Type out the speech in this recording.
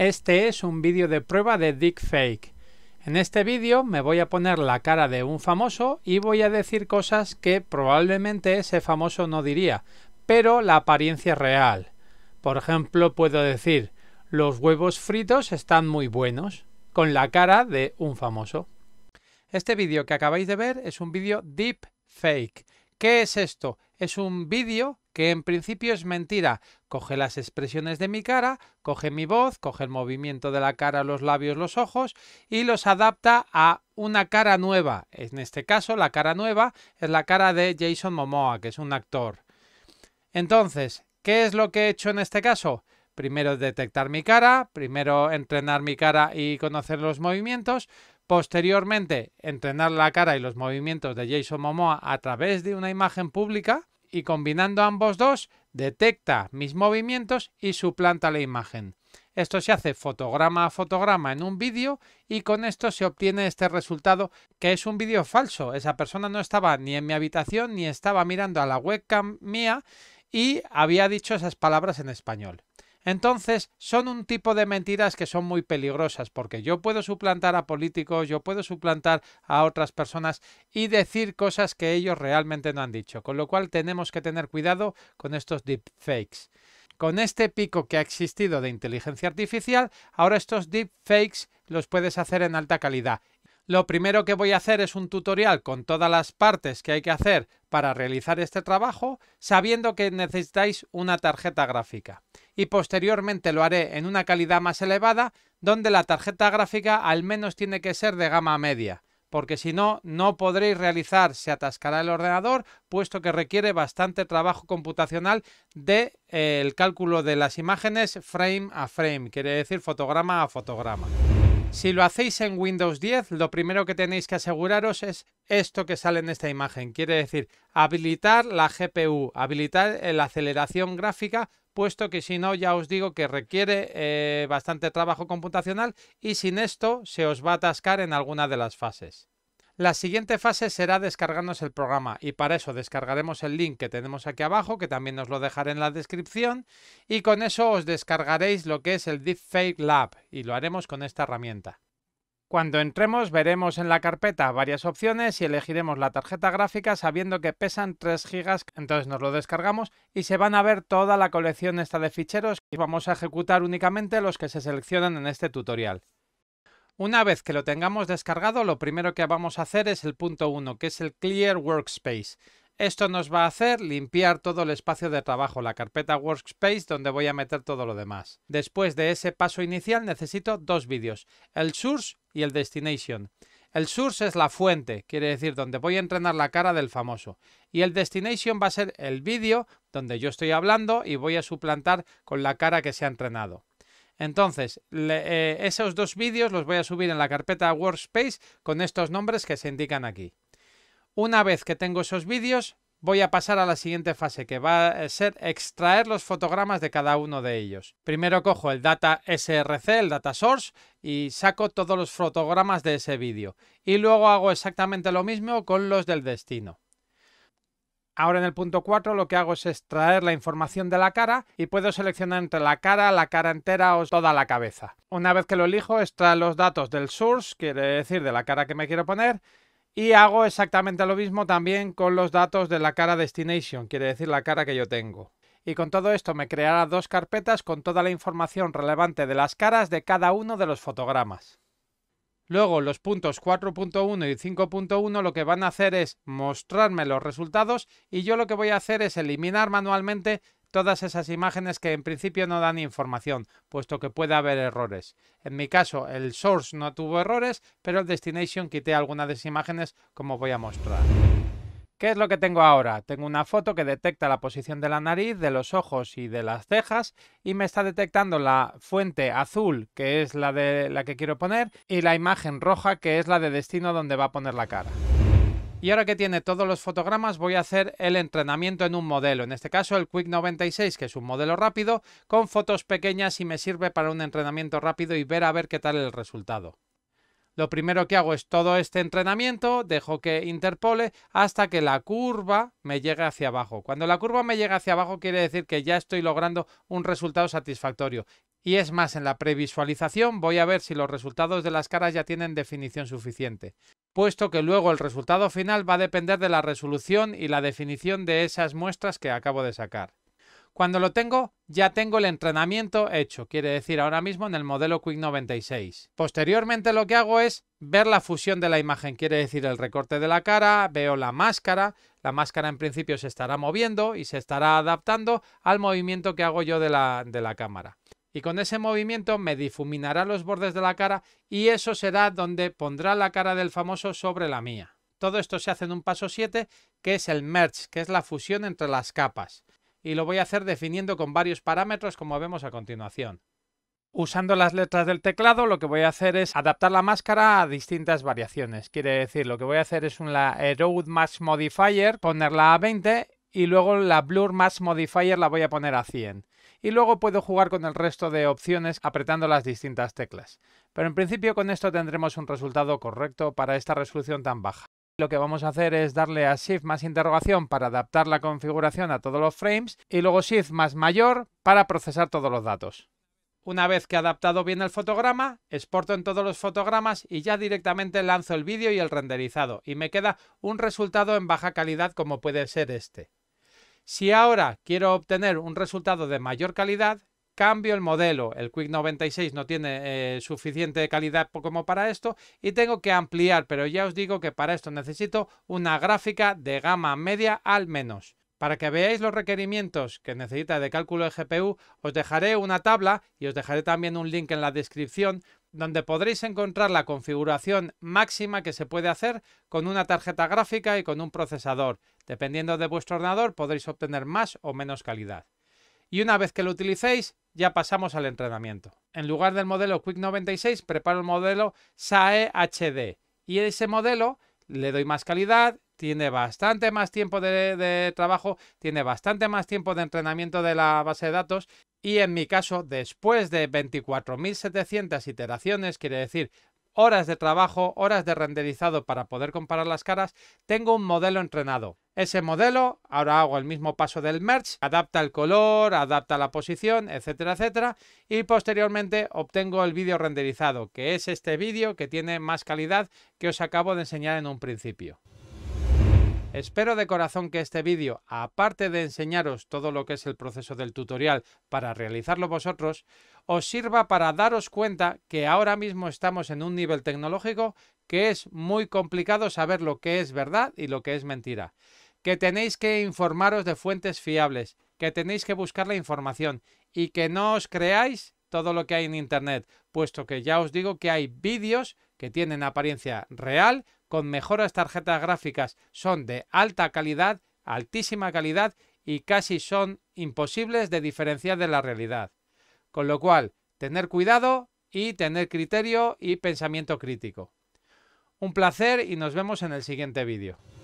Este es un vídeo de prueba de Fake. En este vídeo me voy a poner la cara de un famoso y voy a decir cosas que probablemente ese famoso no diría, pero la apariencia real. Por ejemplo, puedo decir, los huevos fritos están muy buenos, con la cara de un famoso. Este vídeo que acabáis de ver es un vídeo deep fake ¿Qué es esto? Es un vídeo que en principio es mentira. Coge las expresiones de mi cara, coge mi voz, coge el movimiento de la cara, los labios, los ojos y los adapta a una cara nueva. En este caso, la cara nueva es la cara de Jason Momoa, que es un actor. Entonces, ¿qué es lo que he hecho en este caso? Primero detectar mi cara, primero entrenar mi cara y conocer los movimientos, Posteriormente, entrenar la cara y los movimientos de Jason Momoa a través de una imagen pública y combinando ambos dos, detecta mis movimientos y suplanta la imagen. Esto se hace fotograma a fotograma en un vídeo y con esto se obtiene este resultado que es un vídeo falso. Esa persona no estaba ni en mi habitación ni estaba mirando a la webcam mía y había dicho esas palabras en español. Entonces, son un tipo de mentiras que son muy peligrosas, porque yo puedo suplantar a políticos, yo puedo suplantar a otras personas y decir cosas que ellos realmente no han dicho, con lo cual tenemos que tener cuidado con estos deepfakes. Con este pico que ha existido de inteligencia artificial, ahora estos deepfakes los puedes hacer en alta calidad lo primero que voy a hacer es un tutorial con todas las partes que hay que hacer para realizar este trabajo, sabiendo que necesitáis una tarjeta gráfica y posteriormente lo haré en una calidad más elevada donde la tarjeta gráfica al menos tiene que ser de gama media porque si no, no podréis realizar, se atascará el ordenador, puesto que requiere bastante trabajo computacional del de, eh, el cálculo de las imágenes frame a frame, quiere decir fotograma a fotograma. Si lo hacéis en Windows 10, lo primero que tenéis que aseguraros es esto que sale en esta imagen, quiere decir habilitar la GPU, habilitar eh, la aceleración gráfica puesto que si no, ya os digo que requiere eh, bastante trabajo computacional y sin esto se os va a atascar en alguna de las fases. La siguiente fase será descargarnos el programa y para eso descargaremos el link que tenemos aquí abajo, que también os lo dejaré en la descripción, y con eso os descargaréis lo que es el Deepfake Lab y lo haremos con esta herramienta. Cuando entremos veremos en la carpeta varias opciones y elegiremos la tarjeta gráfica sabiendo que pesan 3 GB, entonces nos lo descargamos y se van a ver toda la colección esta de ficheros y vamos a ejecutar únicamente los que se seleccionan en este tutorial. Una vez que lo tengamos descargado, lo primero que vamos a hacer es el punto 1, que es el Clear Workspace. Esto nos va a hacer limpiar todo el espacio de trabajo, la carpeta Workspace donde voy a meter todo lo demás. Después de ese paso inicial necesito dos vídeos, el Source y el destination. El source es la fuente, quiere decir donde voy a entrenar la cara del famoso. Y el destination va a ser el vídeo donde yo estoy hablando y voy a suplantar con la cara que se ha entrenado. Entonces, eh, esos dos vídeos los voy a subir en la carpeta Workspace con estos nombres que se indican aquí. Una vez que tengo esos vídeos, voy a pasar a la siguiente fase que va a ser extraer los fotogramas de cada uno de ellos. Primero cojo el data src, el data source, y saco todos los fotogramas de ese vídeo. Y luego hago exactamente lo mismo con los del destino. Ahora en el punto 4 lo que hago es extraer la información de la cara y puedo seleccionar entre la cara, la cara entera o toda la cabeza. Una vez que lo elijo, extrae los datos del source, quiere decir de la cara que me quiero poner, y hago exactamente lo mismo también con los datos de la cara destination, quiere decir la cara que yo tengo. Y con todo esto me creará dos carpetas con toda la información relevante de las caras de cada uno de los fotogramas. Luego los puntos 4.1 y 5.1 lo que van a hacer es mostrarme los resultados y yo lo que voy a hacer es eliminar manualmente todas esas imágenes que en principio no dan información, puesto que puede haber errores. En mi caso, el source no tuvo errores, pero el destination quité algunas de esas imágenes como voy a mostrar. ¿Qué es lo que tengo ahora? Tengo una foto que detecta la posición de la nariz, de los ojos y de las cejas y me está detectando la fuente azul, que es la de la que quiero poner, y la imagen roja, que es la de destino donde va a poner la cara. Y ahora que tiene todos los fotogramas voy a hacer el entrenamiento en un modelo, en este caso el Quick 96 que es un modelo rápido con fotos pequeñas y me sirve para un entrenamiento rápido y ver a ver qué tal el resultado. Lo primero que hago es todo este entrenamiento, dejo que interpole hasta que la curva me llegue hacia abajo. Cuando la curva me llega hacia abajo quiere decir que ya estoy logrando un resultado satisfactorio. Y es más, en la previsualización voy a ver si los resultados de las caras ya tienen definición suficiente puesto que luego el resultado final va a depender de la resolución y la definición de esas muestras que acabo de sacar. Cuando lo tengo, ya tengo el entrenamiento hecho, quiere decir ahora mismo en el modelo Quick 96. Posteriormente lo que hago es ver la fusión de la imagen, quiere decir el recorte de la cara, veo la máscara, la máscara en principio se estará moviendo y se estará adaptando al movimiento que hago yo de la, de la cámara y con ese movimiento me difuminará los bordes de la cara y eso será donde pondrá la cara del famoso sobre la mía. Todo esto se hace en un paso 7 que es el merge, que es la fusión entre las capas. Y lo voy a hacer definiendo con varios parámetros como vemos a continuación. Usando las letras del teclado lo que voy a hacer es adaptar la máscara a distintas variaciones. Quiere decir, lo que voy a hacer es un erode mask modifier, ponerla a 20 y luego la Blur Mass Modifier la voy a poner a 100. Y luego puedo jugar con el resto de opciones apretando las distintas teclas. Pero en principio con esto tendremos un resultado correcto para esta resolución tan baja. Lo que vamos a hacer es darle a Shift más interrogación para adaptar la configuración a todos los frames y luego Shift más mayor para procesar todos los datos. Una vez que he adaptado bien el fotograma, exporto en todos los fotogramas y ya directamente lanzo el vídeo y el renderizado y me queda un resultado en baja calidad como puede ser este. Si ahora quiero obtener un resultado de mayor calidad, cambio el modelo. El Quick 96 no tiene eh, suficiente calidad como para esto y tengo que ampliar, pero ya os digo que para esto necesito una gráfica de gama media al menos. Para que veáis los requerimientos que necesita de cálculo de GPU, os dejaré una tabla y os dejaré también un link en la descripción donde podréis encontrar la configuración máxima que se puede hacer con una tarjeta gráfica y con un procesador. Dependiendo de vuestro ordenador podréis obtener más o menos calidad. Y una vez que lo utilicéis, ya pasamos al entrenamiento. En lugar del modelo Quick 96, preparo el modelo SAE HD y ese modelo le doy más calidad, tiene bastante más tiempo de, trabajo, tiene bastante más tiempo de entrenamiento de la base de datos y en mi caso, después de 24.700 iteraciones, quiere decir horas de trabajo, horas de renderizado para poder comparar las caras, tengo un modelo entrenado. Ese modelo, ahora hago el mismo paso del merge, adapta el color, adapta la posición, etcétera, etcétera, y posteriormente obtengo el vídeo renderizado, que es este vídeo que tiene más calidad que os acabo de enseñar en un principio. Espero de corazón que este vídeo, aparte de enseñaros todo lo que es el proceso del tutorial para realizarlo vosotros, os sirva para daros cuenta que ahora mismo estamos en un nivel tecnológico que es muy complicado saber lo que es verdad y lo que es mentira, que tenéis que informaros de fuentes fiables, que tenéis que buscar la información y que no os creáis todo lo que hay en Internet, puesto que ya os digo que hay vídeos que tienen apariencia real, con mejoras tarjetas gráficas son de alta calidad, altísima calidad y casi son imposibles de diferenciar de la realidad. Con lo cual, tener cuidado y tener criterio y pensamiento crítico. Un placer y nos vemos en el siguiente vídeo.